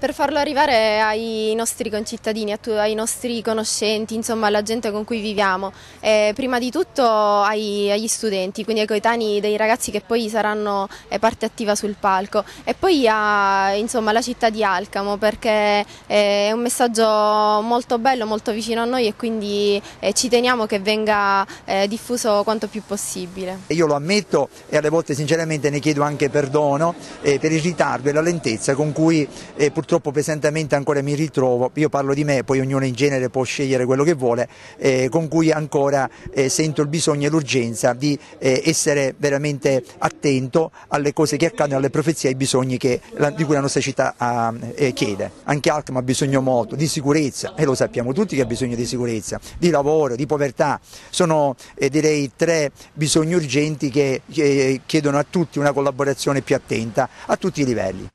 per farlo arrivare ai nostri concittadini, ai nostri conoscenti, insomma alla gente con cui viviamo, e prima di tutto ai, agli studenti, quindi ai coetanei dei ragazzi che poi saranno eh, parte attiva sul palco e poi a, insomma, alla città di Alcamo perché eh, è un messaggio molto bello, molto vicino a noi e quindi eh, ci teniamo che venga diffuso quanto più possibile. Io lo ammetto e alle volte sinceramente ne chiedo anche perdono per il ritardo e la lentezza con cui purtroppo purtroppo pesantemente ancora mi ritrovo, io parlo di me, poi ognuno in genere può scegliere quello che vuole, eh, con cui ancora eh, sento il bisogno e l'urgenza di eh, essere veramente attento alle cose che accadono, alle profezie, e ai bisogni che, la, di cui la nostra città ha, ah, eh, chiede. Anche Alcma ha bisogno molto di sicurezza, e lo sappiamo tutti che ha bisogno di sicurezza, di lavoro, di povertà, sono eh, direi tre bisogni urgenti che chiedono a tutti una collaborazione più attenta a tutti i livelli.